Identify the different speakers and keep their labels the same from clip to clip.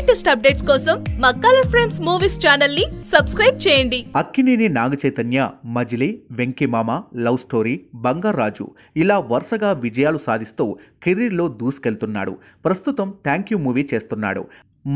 Speaker 1: latest updates కోసం మా colour friends movies channel ని సబ్స్క్రైబ్ చేయండి
Speaker 2: అక్కినేని నాగ చైతన్య వెంకిమామ లవ్ స్టోరీ బంగారాజు ఇలా వరుసగా విజయాలు సాధిస్తూ కెరీర్లో దూసుకెళ్తున్నాడు ప్రస్తుతం థ్యాంక్ యూ మూవీ చేస్తున్నాడు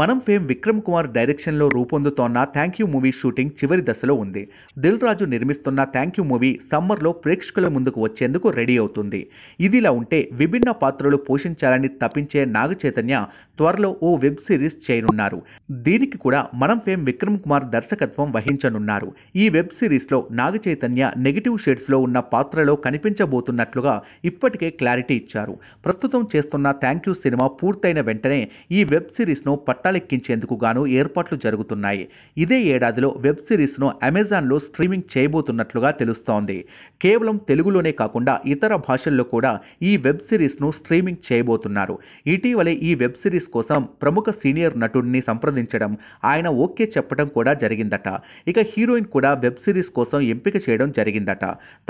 Speaker 2: మనం ఫేమ్ విక్రమ్ కుమార్ డైరెక్షన్లో రూపొందుతోన్న థ్యాంక్ యూ మూవీ షూటింగ్ చివరి దశలో ఉంది దిల్ రాజు నిర్మిస్తున్న థ్యాంక్ యూ మూవీ సమ్మర్లో ప్రేక్షకుల ముందుకు వచ్చేందుకు రెడీ అవుతుంది ఇదిలా ఉంటే విభిన్న పాత్రలు పోషించాలని తప్పించే నాగచైతన్య త్వరలో ఓ వెబ్ సిరీస్ చేయనున్నారు దీనికి కూడా మనం ఫేమ్ విక్రమ్ కుమార్ దర్శకత్వం వహించనున్నారు ఈ వెబ్ సిరీస్లో నాగచైతన్య నెగిటివ్ షేడ్స్లో ఉన్న పాత్రలో కనిపించబోతున్నట్లుగా ఇప్పటికే క్లారిటీ ఇచ్చారు ప్రస్తుతం చేస్తున్న థ్యాంక్ యూ సినిమా పూర్తయిన వెంటనే ఈ వెబ్ సిరీస్ను పట్ పట్టాలెక్కించేందుకు గాను ఏర్పాట్లు జరుగుతున్నాయి ఇదే ఏడాదిలో వెబ్ సిరీస్ను అమెజాన్లో స్ట్రీమింగ్ చేయబోతున్నట్లుగా తెలుస్తోంది కేవలం తెలుగులోనే కాకుండా ఇతర భాషల్లో కూడా ఈ వెబ్ సిరీస్ను స్ట్రీమింగ్ చేయబోతున్నారు ఇటీవలే ఈ వెబ్ సిరీస్ కోసం ప్రముఖ సీనియర్ నటుడిని సంప్రదించడం ఆయన ఓకే చెప్పడం కూడా జరిగిందట ఇక హీరోయిన్ కూడా వెబ్ సిరీస్ కోసం ఎంపిక చేయడం జరిగిందట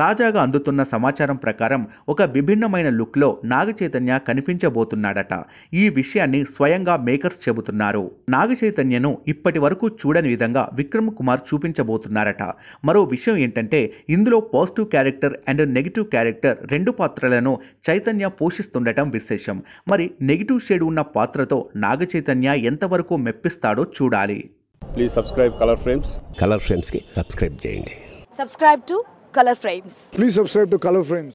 Speaker 2: తాజాగా అందుతున్న సమాచారం ప్రకారం ఒక విభిన్నమైన లుక్లో నాగచైతన్య కనిపించబోతున్నాడట ఈ విషయాన్ని స్వయంగా మేకర్స్ చెబుతున్నారు చూపించబోతున్నారు నాగచైతన్యను ఇప్పటి వరకు చూడని విధంగా విక్రమ్ కుమార్ చూపించబోతున్నారట మరో విషయం ఏంటంటే ఇందులో positive character and negative character రెండు పాత్రలను చైతన్య పోషిస్తుండటం విశేషం మరి నెగిటివ్ షేడ్ ఉన్న పాత్రతో నాగచైతన్య ఎంతవరకు మెప్పిస్తాడో చూడాలి please subscribe colour frames
Speaker 1: colour ఫ్రేమ్స్కి subscribe చేయండి subscribe to colour frames please subscribe to colour frames